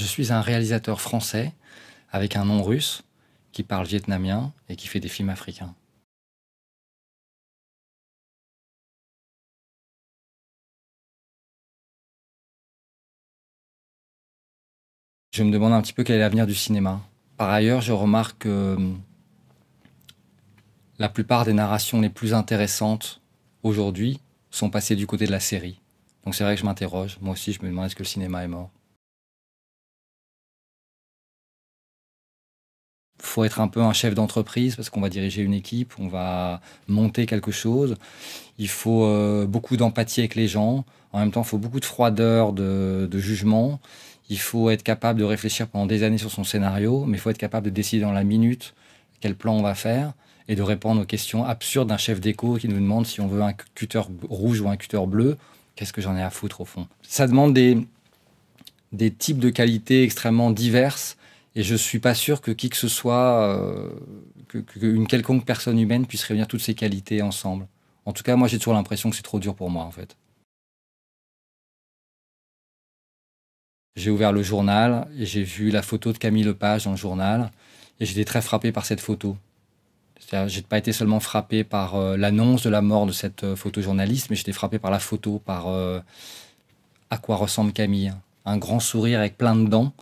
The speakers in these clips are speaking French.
Je suis un réalisateur français avec un nom russe qui parle vietnamien et qui fait des films africains. Je me demande un petit peu quel est l'avenir du cinéma. Par ailleurs, je remarque que hum, la plupart des narrations les plus intéressantes aujourd'hui sont passées du côté de la série. Donc c'est vrai que je m'interroge. Moi aussi, je me demande est-ce que le cinéma est mort Il faut être un peu un chef d'entreprise parce qu'on va diriger une équipe, on va monter quelque chose. Il faut euh, beaucoup d'empathie avec les gens. En même temps, il faut beaucoup de froideur, de, jugement. Il faut être capable de réfléchir pendant des années sur son scénario, mais il faut être capable de décider dans la minute quel plan on va faire et de répondre aux questions absurdes d'un chef d'éco qui nous demande si on veut un cutter rouge ou un cutter bleu. Qu'est-ce que j'en ai à foutre au fond Ça demande des types de qualités extrêmement diverses et je ne suis pas sûr que qui que ce soit, euh, qu'une quelconque personne humaine puisse réunir toutes ces qualités ensemble. En tout cas, moi, j'ai toujours l'impression que c'est trop dur pour moi, en fait. J'ai ouvert le journal et j'ai vu la photo de Camille Lepage dans le journal. Et j'étais très frappé par cette photo. Je n'ai pas été seulement frappé par euh, l'annonce de la mort de cette euh, photojournaliste, mais j'étais frappé par la photo, par à quoi ressemble Camille. Un grand sourire avec plein de dents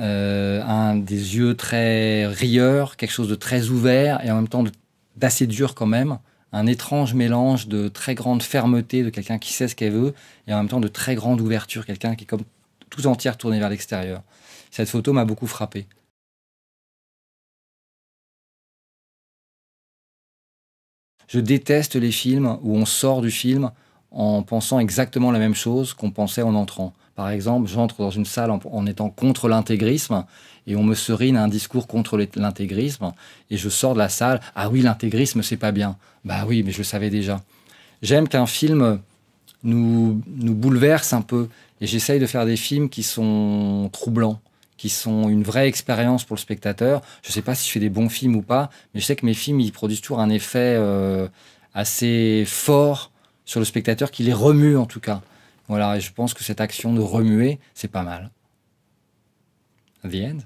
euh, un, des yeux très rieurs, quelque chose de très ouvert et en même temps d'assez dur quand même. Un étrange mélange de très grande fermeté de quelqu'un qui sait ce qu'elle veut et en même temps de très grande ouverture, quelqu'un qui est comme tout entier tourné vers l'extérieur. Cette photo m'a beaucoup frappé. Je déteste les films où on sort du film en pensant exactement la même chose qu'on pensait en entrant. Par exemple, j'entre dans une salle en, étant contre l'intégrisme et on me serine un discours contre l'intégrisme et je sors de la salle. Ah oui, l'intégrisme, c'est pas bien. Bah oui, mais je le savais déjà. J'aime qu'un film nous, nous bouleverse un peu et j'essaye de faire des films qui sont troublants qui sont une vraie expérience pour le spectateur. Je ne sais pas si je fais des bons films ou pas, mais je sais que mes films, ils produisent toujours un effet euh, assez fort sur le spectateur, qui les remue en tout cas. Voilà, et je pense que cette action de remuer, c'est pas mal. The end.